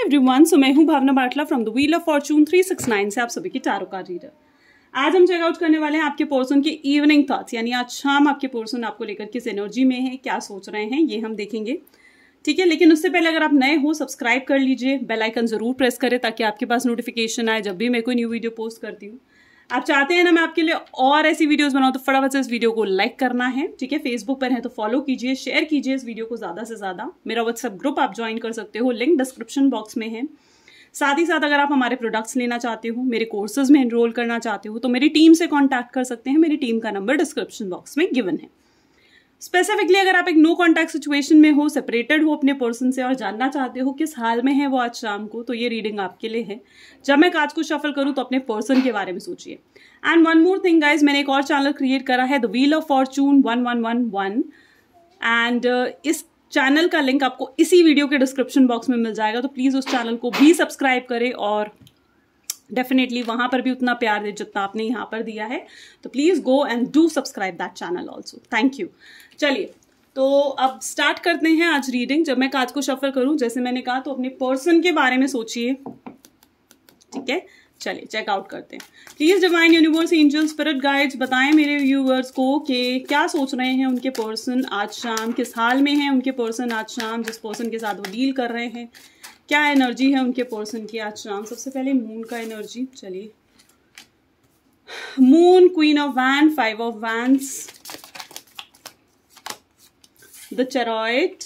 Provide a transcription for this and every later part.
Hi everyone so मैं हूं Bhavna Batla from the wheel of fortune 369 से आप सभी की टारो का रीडर आज हम चेकआउट करने वाले हैं आपके पोर्सन के इवनिंग थॉट्स यानी आज शाम आपके पोर्सन आपको लेकर किस एनर्जी में है क्या सोच रहे हैं ये हम देखेंगे ठीक है लेकिन उससे पहले अगर आप नए हो सब्सक्राइब कर लीजिए बेलाइकन जरूर प्रेस करें ताकि आपके पास नोटिफिकेशन आए जब भी मैं कोई न्यू वीडियो पोस्ट करती हूँ आप चाहते हैं ना मैं आपके लिए और ऐसी वीडियोस बनाऊं तो फटाफट से इस वीडियो को लाइक करना है ठीक है फेसबुक पर है तो फॉलो कीजिए शेयर कीजिए इस वीडियो को ज़्यादा से ज़्यादा मेरा व्हाट्सअप ग्रुप आप ज्वाइन कर सकते हो लिंक डिस्क्रिप्शन बॉक्स में है साथ ही साथ अगर आप हमारे प्रोडक्ट्स लेना चाहते हो मेरे कोर्सेज में एनरोल करना चाहते हो तो मेरी टीम से कॉन्टैक्ट कर सकते हैं मेरी टीम का नंबर डिस्क्रिप्शन बॉक्स में गिवन है स्पेसिफिकली अगर आप एक नो कॉन्टैक्ट सिचुएशन में हो सेपरेटेड हो अपने पर्सन से और जानना चाहते हो किस हाल में है वो आज शाम को तो ये रीडिंग आपके लिए है जब मैं काज को शफल करूँ तो अपने पर्सन के बारे में सोचिए and one more thing guys मैंने एक और चैनल क्रिएट करा है the wheel of fortune one one one one and इस चैनल का लिंक आपको इसी वीडियो के डिस्क्रिप्शन बॉक्स में मिल जाएगा तो प्लीज़ उस चैनल को भी सब्सक्राइब करें और डेफिनेटली वहां पर भी उतना प्यार दे जितना आपने यहां पर दिया है तो please go and do subscribe that channel also thank you चलिए तो अब स्टार्ट करते हैं आज रीडिंग जब मैं काज को सफर करूं जैसे मैंने कहा तो अपने पर्सन के बारे में सोचिए ठीक है चलिए चेकआउट करते हैं please divine universe angel spirit guides बताएं मेरे व्यूअर्स को कि क्या सोच रहे हैं उनके पर्सन आज शाम किस हाल में है उनके पर्सन आज शाम जिस पर्सन के साथ वो डील कर रहे हैं क्या एनर्जी है उनके पर्सन की आज शाम सबसे पहले मून का एनर्जी चलिए moon queen of van five of when the चरॉइट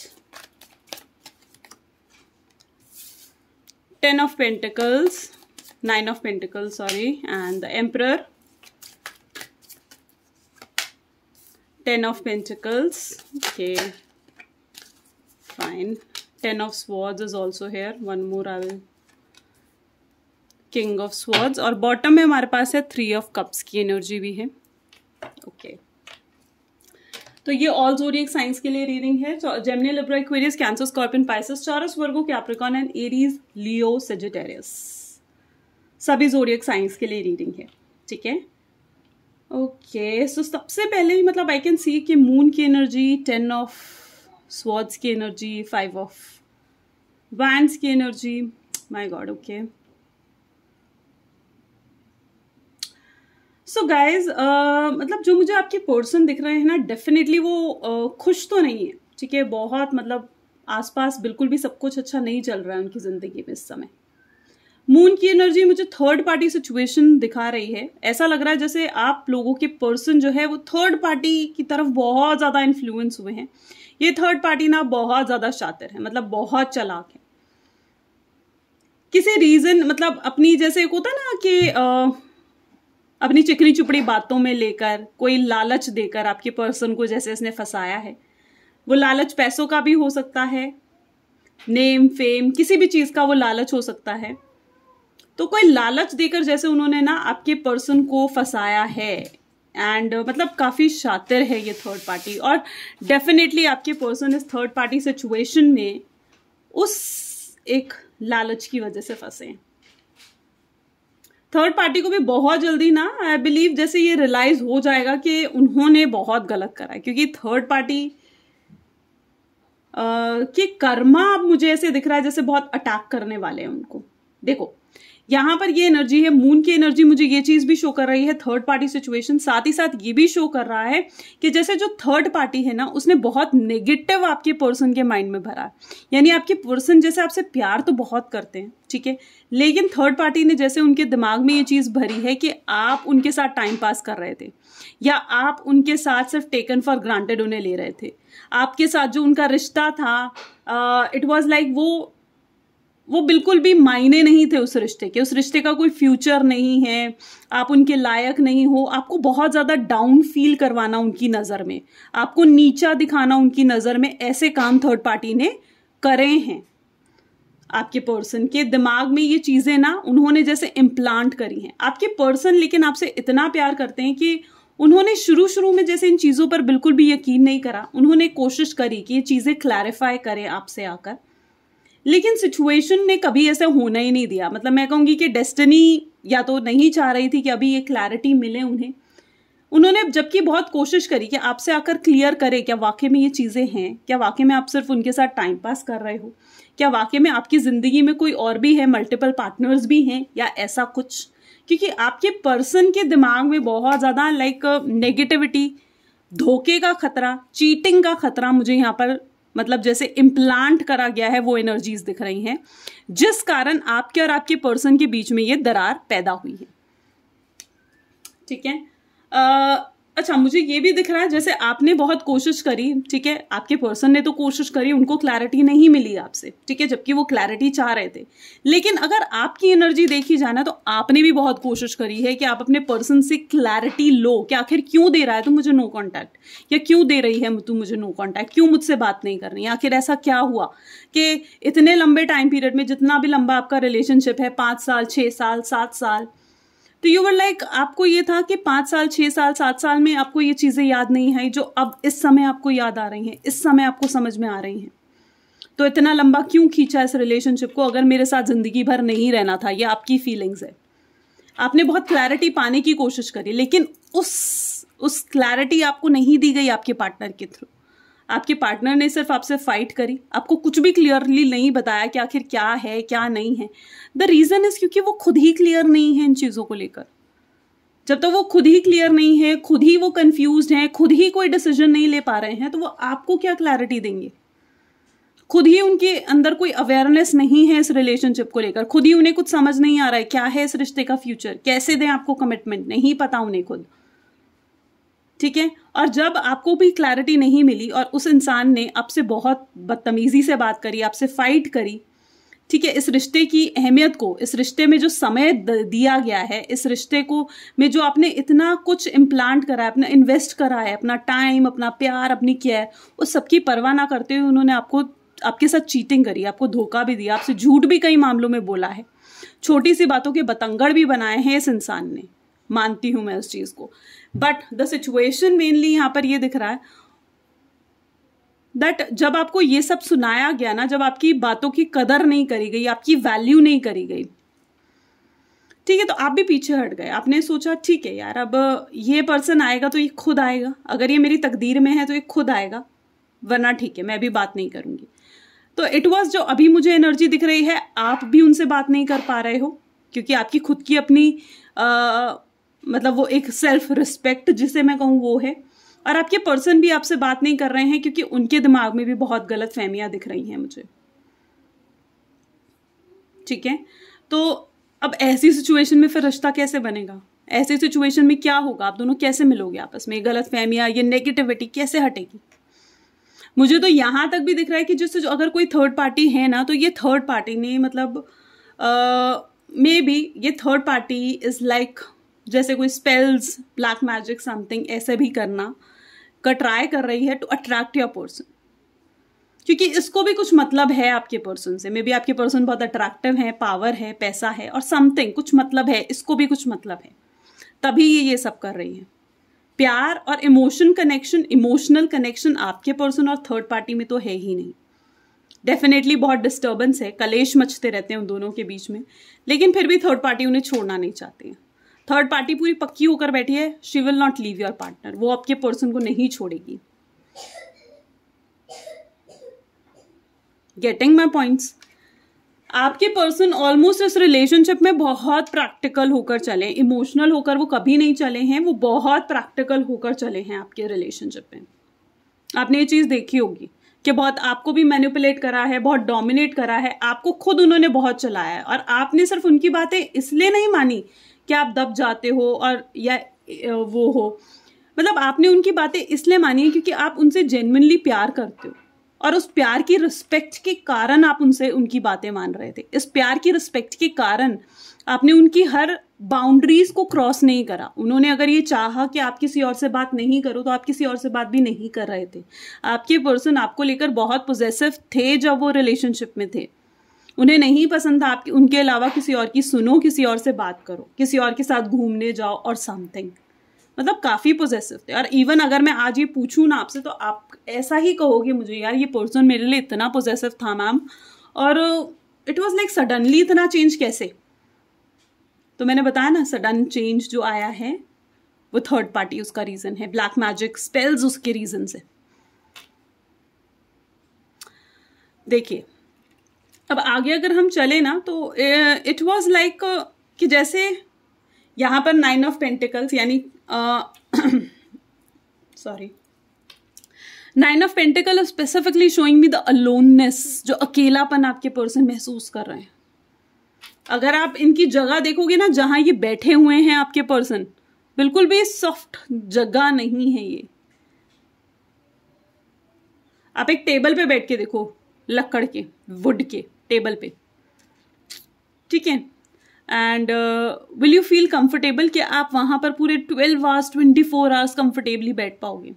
ten of pentacles nine of pentacle sorry and the emperor ten of pentacles okay fine ten of swords is also here one more i will king of swords और bottom में हमारे पास है three of cups की energy भी है okay okay. तो ये ऑल एक साइंस के लिए रीडिंग है Gemini Libra Aquarius Cancer Scorpion Pisces चारस Virgo Capricorn and Aries Leo Sagittarius सभी जोडियक साइंस के लिए रीडिंग है ठीक है ओके सो सबसे पहले मतलब आई कैन सी कि मून की एनर्जी टेन ऑफ स्वॉर्ड्स की एनर्जी फाइव ऑफ वैंस की energy my god okay so guys मतलब जो मुझे आपके पर्सन दिख रहे हैं ना डेफिनेटली वो uh, खुश तो नहीं है ठीक है बहुत मतलब आसपास बिल्कुल भी सब कुछ अच्छा नहीं चल रहा है उनकी ज़िंदगी में इस समय मून की एनर्जी मुझे थर्ड पार्टी सिचुएशन दिखा रही है ऐसा लग रहा है जैसे आप लोगों के पर्सन जो है वो थर्ड पार्टी की तरफ बहुत ज़्यादा इन्फ्लुएंस हुए हैं ये थर्ड पार्टी ना बहुत ज़्यादा शातिर है मतलब बहुत चलाक है किसी रीज़न मतलब अपनी जैसे एक होता ना कि अपनी चिकनी चुपड़ी बातों में लेकर कोई लालच देकर आपके पर्सन को जैसे इसने फंसाया है वो लालच पैसों का भी हो सकता है नेम फेम किसी भी चीज़ का वो लालच हो सकता है तो कोई लालच देकर जैसे उन्होंने ना आपके पर्सन को फंसाया है एंड uh, मतलब काफ़ी शातिर है ये थर्ड पार्टी और डेफिनेटली आपके पर्सन इस थर्ड पार्टी सिचुएशन में उस एक लालच की वजह से फंसे थर्ड पार्टी को भी बहुत जल्दी ना आई बिलीव जैसे ये रियलाइज हो जाएगा कि उन्होंने बहुत गलत करा है क्योंकि थर्ड पार्टी uh, के कर्मा अब मुझे ऐसे दिख रहा है जैसे बहुत अटैक करने वाले हैं उनको देखो यहाँ पर ये एनर्जी है मून की एनर्जी मुझे ये चीज़ भी शो कर रही है थर्ड पार्टी सिचुएशन साथ ही साथ ये भी शो कर रहा है कि जैसे जो थर्ड पार्टी है ना उसने बहुत नेगेटिव आपके पर्सन के माइंड में भरा यानी आपके पर्सन जैसे आपसे प्यार तो बहुत करते हैं ठीक है लेकिन थर्ड पार्टी ने जैसे उनके दिमाग में ये चीज़ भरी है कि आप उनके साथ टाइम पास कर रहे थे या आप उनके साथ सिर्फ टेकन फॉर ग्रांटेड उन्हें ले रहे थे आपके साथ जो उनका रिश्ता था इट वॉज लाइक वो वो बिल्कुल भी मायने नहीं थे उस रिश्ते के उस रिश्ते का कोई फ्यूचर नहीं है आप उनके लायक नहीं हो आपको बहुत ज़्यादा डाउन फील करवाना उनकी नज़र में आपको नीचा दिखाना उनकी नज़र में ऐसे काम थर्ड पार्टी ने करे हैं आपके पर्सन के दिमाग में ये चीज़ें ना उन्होंने जैसे इम्प्लांट करी हैं आपके पर्सन लेकिन आपसे इतना प्यार करते हैं कि उन्होंने शुरू शुरू में जैसे इन चीज़ों पर बिल्कुल भी यकीन नहीं करा उन्होंने कोशिश करी कि ये चीज़ें क्लैरिफाई करें आपसे आकर लेकिन सिचुएशन ने कभी ऐसा होना ही नहीं दिया मतलब मैं कहूँगी कि डेस्टनी या तो नहीं चाह रही थी कि अभी ये क्लैरिटी मिले उन्हें उन्होंने जबकि बहुत कोशिश करी कि आपसे आकर क्लियर करे क्या वाकई में ये चीज़ें हैं क्या वाकई में आप सिर्फ उनके साथ टाइम पास कर रहे हो क्या वाकई में आपकी ज़िंदगी में कोई और भी है मल्टीपल पार्टनर्स भी हैं या ऐसा कुछ क्योंकि आपके पर्सन के दिमाग में बहुत ज़्यादा लाइक नेगेटिविटी धोखे का खतरा चीटिंग का खतरा मुझे यहाँ पर मतलब जैसे इम्प्लांट करा गया है वो एनर्जीज दिख रही हैं जिस कारण आपके और आपके पर्सन के बीच में ये दरार पैदा हुई है ठीक है अच्छा मुझे ये भी दिख रहा है जैसे आपने बहुत कोशिश करी ठीक है आपके पर्सन ने तो कोशिश करी उनको क्लैरिटी नहीं मिली आपसे ठीक है जबकि वो क्लैरिटी चाह रहे थे लेकिन अगर आपकी एनर्जी देखी जाना तो आपने भी बहुत कोशिश करी है कि आप अपने पर्सन से क्लैरिटी लो कि आखिर क्यों दे रहा है तो मुझे नो कॉन्टैक्ट या क्यों दे रही है तू मुझे नो कॉन्टैक्ट क्यों मुझसे बात नहीं कर रही आखिर ऐसा क्या हुआ कि इतने लंबे टाइम पीरियड में जितना भी लंबा आपका रिलेशनशिप है पाँच साल छः साल सात साल तो यू वर लाइक आपको ये था कि पाँच साल छः साल सात साल में आपको ये चीज़ें याद नहीं आई जो अब इस समय आपको याद आ रही हैं इस समय आपको समझ में आ रही हैं तो इतना लंबा क्यों खींचा इस रिलेशनशिप को अगर मेरे साथ ज़िंदगी भर नहीं रहना था ये आपकी फीलिंग्स है आपने बहुत क्लैरिटी पाने की कोशिश करी लेकिन उस उस क्लैरिटी आपको नहीं दी गई आपके पार्टनर के थ्रू आपके पार्टनर ने सिर्फ आपसे फाइट करी आपको कुछ भी क्लियरली नहीं बताया कि आखिर क्या है क्या नहीं है द रीज़न इज़ क्योंकि वो खुद ही क्लियर नहीं है इन चीज़ों को लेकर जब तक तो वो खुद ही क्लियर नहीं है खुद ही वो कन्फ्यूज हैं खुद ही कोई डिसीजन नहीं ले पा रहे हैं तो वो आपको क्या क्लैरिटी देंगे खुद ही उनके अंदर कोई अवेयरनेस नहीं है इस रिलेशनशिप को लेकर खुद ही उन्हें कुछ समझ नहीं आ रहा है क्या है इस रिश्ते का फ्यूचर कैसे दें आपको कमिटमेंट नहीं पता उन्हें खुद ठीक है और जब आपको भी क्लैरिटी नहीं मिली और उस इंसान ने आपसे बहुत बदतमीज़ी से बात करी आपसे फाइट करी ठीक है इस रिश्ते की अहमियत को इस रिश्ते में जो समय दिया गया है इस रिश्ते को में जो आपने इतना कुछ इम्प्लांट करा है अपना इन्वेस्ट करा है अपना टाइम अपना प्यार अपनी केयर उस सबकी परवाह ना करते हुए उन्होंने आपको आपके साथ चीटिंग करी आपको धोखा भी दिया आपसे झूठ भी कई मामलों में बोला है छोटी सी बातों के बतंगड़ भी बनाए हैं इस इंसान ने मानती हूं मैं उस चीज़ को बट द सिचुएशन मेनली यहां पर ये दिख रहा है दैट जब आपको ये सब सुनाया गया ना जब आपकी बातों की कदर नहीं करी गई आपकी वैल्यू नहीं करी गई ठीक है तो आप भी पीछे हट गए आपने सोचा ठीक है यार अब ये पर्सन आएगा तो ये खुद आएगा अगर ये मेरी तकदीर में है तो ये खुद आएगा वरना ठीक है मैं भी बात नहीं करूंगी तो इट वॉज जो अभी मुझे एनर्जी दिख रही है आप भी उनसे बात नहीं कर पा रहे हो क्योंकि आपकी खुद की अपनी आ, मतलब वो एक सेल्फ रिस्पेक्ट जिसे मैं कहूँ वो है और आपके पर्सन भी आपसे बात नहीं कर रहे हैं क्योंकि उनके दिमाग में भी बहुत गलत फहमियाँ दिख रही हैं मुझे ठीक है तो अब ऐसी सिचुएशन में फिर रिश्ता कैसे बनेगा ऐसे सिचुएशन में क्या होगा आप दोनों कैसे मिलोगे आपस में गलत फहमियाँ ये नेगेटिविटी कैसे हटेगी मुझे तो यहाँ तक भी दिख रहा है कि जिससे अगर कोई थर्ड पार्टी है ना तो ये थर्ड पार्टी ने मतलब मे बी ये थर्ड पार्टी इज़ लाइक जैसे कोई स्पेल्स ब्लैक मैजिक समथिंग ऐसे भी करना का ट्राई कर रही है टू अट्रैक्ट योर पर्सन क्योंकि इसको भी कुछ मतलब है आपके पर्सन से मे बी आपके पर्सन बहुत अट्रैक्टिव है पावर है पैसा है और समथिंग कुछ मतलब है इसको भी कुछ मतलब है तभी ये ये सब कर रही है प्यार और इमोशन कनेक्शन इमोशनल कनेक्शन आपके पर्सन और थर्ड पार्टी में तो है ही नहीं डेफिनेटली बहुत डिस्टर्बेंस है कलेश मचते रहते हैं उन दोनों के बीच में लेकिन फिर भी थर्ड पार्टी उन्हें छोड़ना नहीं चाहती है थर्ड पार्टी पूरी पक्की होकर बैठी है she will not leave your partner वो आपके पर्सन को नहीं छोड़ेगी गेटिंग माई पॉइंट्स आपके पर्सन ऑलमोस्ट इस रिलेशनशिप में बहुत प्रैक्टिकल होकर चले इमोशनल होकर वो कभी नहीं चले हैं वो बहुत प्रैक्टिकल होकर चले हैं आपके रिलेशनशिप में आपने ये चीज़ देखी होगी कि बहुत आपको भी मैनिपुलेट करा है बहुत डोमिनेट करा है आपको खुद उन्होंने बहुत चलाया है और आपने सिर्फ उनकी बातें इसलिए नहीं मानी कि आप दब जाते हो और या वो हो मतलब आपने उनकी बातें इसलिए मानी है क्योंकि आप उनसे जेनविनली प्यार करते हो और उस प्यार की रिस्पेक्ट के कारण आप उनसे उनकी बातें मान रहे थे इस प्यार की रिस्पेक्ट के कारण आपने उनकी हर बाउंड्रीज को क्रॉस नहीं करा उन्होंने अगर ये चाहा कि आप किसी और से बात नहीं करो तो आप किसी और से बात भी नहीं कर रहे थे आपके पर्सन आपको लेकर बहुत पोजेसिव थे जब वो रिलेशनशिप में थे उन्हें नहीं पसंद था आपकी उनके अलावा किसी और की सुनो किसी और से बात करो किसी और के साथ घूमने जाओ और समथिंग मतलब काफ़ी पोजेसिव थे और इवन अगर मैं आज ये पूछूँ ना आपसे तो आप ऐसा ही कहोगे मुझे यार ये पर्सन मेरे लिए इतना पोजेसिव था मैम और इट वॉज लाइक सडनली इतना चेंज कैसे तो मैंने बताया ना सडन चेंज जो आया है वो थर्ड पार्टी उसका रीज़न है ब्लैक मैजिक स्पेल्स उसके रीज़न से देखिए अब आगे अगर हम चले ना तो इट वॉज लाइक कि जैसे यहाँ पर नाइन ऑफ पेंटिकल्स यानी sorry nine of pentacle specifically showing me the aloneness जो अकेलापन आपके पर्सन महसूस कर रहे हैं अगर आप इनकी जगह देखोगे ना जहाँ ये बैठे हुए हैं आपके पर्सन बिल्कुल भी सॉफ्ट जगह नहीं है ये आप एक टेबल पे बैठ के देखो लकड़ के वुड के टेबल पे ठीक है and will you feel comfortable कि आप वहाँ पर पूरे twelve hours twenty four hours comfortably बैठ पाओगे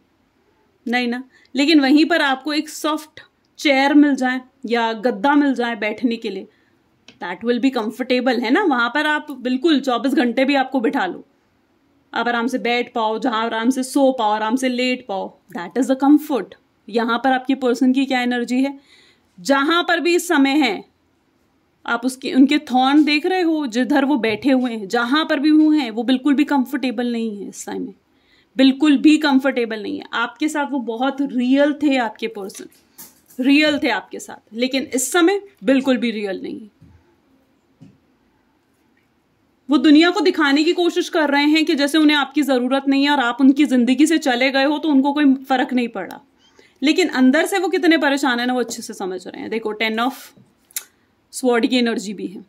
नहीं ना लेकिन वहीं पर आपको एक सॉफ्ट चेयर मिल जाए या गद्दा मिल जाए बैठने के लिए दैट विल बी कंफर्टेबल है ना वहाँ पर आप बिल्कुल चौबीस घंटे भी आपको बिठा लो आप आराम से बैठ पाओ जहाँ आराम से सो पाओ आराम से लेट पाओ दैट इज़ अ कम्फर्ट यहाँ पर आपकी पर्सन की क्या एनर्जी है जहां पर भी इस समय है आप उसके उनके थॉर्न देख रहे हो जिधर वो बैठे हुए हैं जहां पर भी हुए हैं वो बिल्कुल भी कंफर्टेबल नहीं है इस समय बिल्कुल भी कंफर्टेबल नहीं है आपके साथ वो बहुत रियल थे आपके पर्सन रियल थे आपके साथ लेकिन इस समय बिल्कुल भी रियल नहीं है वो दुनिया को दिखाने की कोशिश कर रहे हैं कि जैसे उन्हें आपकी ज़रूरत नहीं है और आप उनकी ज़िंदगी से चले गए हो तो उनको कोई फ़र्क नहीं पड़ा लेकिन अंदर से वो कितने परेशान है ना वो अच्छे से समझ रहे हैं देखो टेन ऑफ स्वॉर्ड की एनर्जी भी है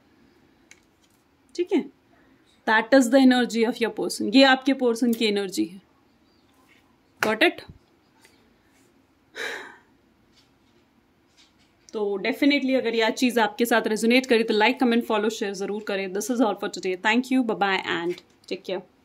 ठीक है that is the energy of your person ये आपके पर्सन की एनर्जी है वॉट इट तो डेफिनेटली अगर यह चीज़ आपके साथ रेजुनेट करे तो लाइक कमेंट फॉलो शेयर ज़रूर करें this is all for today thank you bye and take care